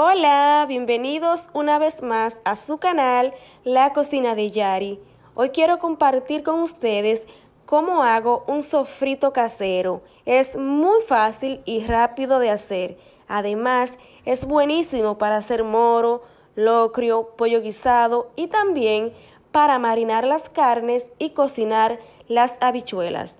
Hola, bienvenidos una vez más a su canal La Cocina de Yari. Hoy quiero compartir con ustedes cómo hago un sofrito casero. Es muy fácil y rápido de hacer. Además, es buenísimo para hacer moro, locrio, pollo guisado y también para marinar las carnes y cocinar las habichuelas.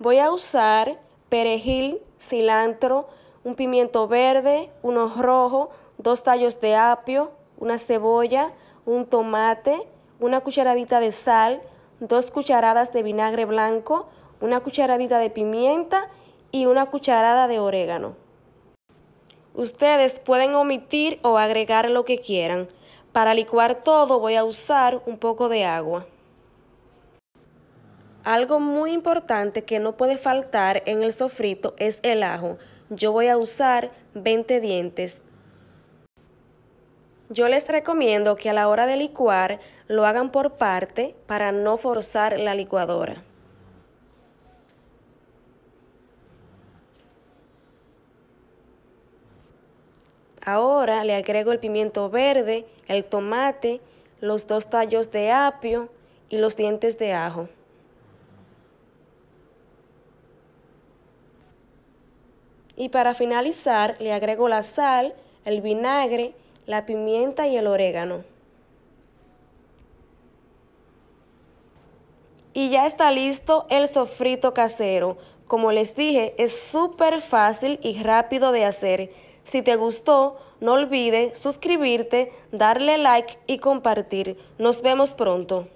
Voy a usar perejil, cilantro, un pimiento verde, uno rojo, dos tallos de apio, una cebolla, un tomate, una cucharadita de sal, dos cucharadas de vinagre blanco, una cucharadita de pimienta y una cucharada de orégano. Ustedes pueden omitir o agregar lo que quieran. Para licuar todo voy a usar un poco de agua. Algo muy importante que no puede faltar en el sofrito es el ajo yo voy a usar 20 dientes. Yo les recomiendo que a la hora de licuar lo hagan por parte para no forzar la licuadora. Ahora le agrego el pimiento verde, el tomate, los dos tallos de apio y los dientes de ajo. Y para finalizar le agrego la sal, el vinagre, la pimienta y el orégano. Y ya está listo el sofrito casero. Como les dije, es súper fácil y rápido de hacer. Si te gustó, no olvides suscribirte, darle like y compartir. Nos vemos pronto.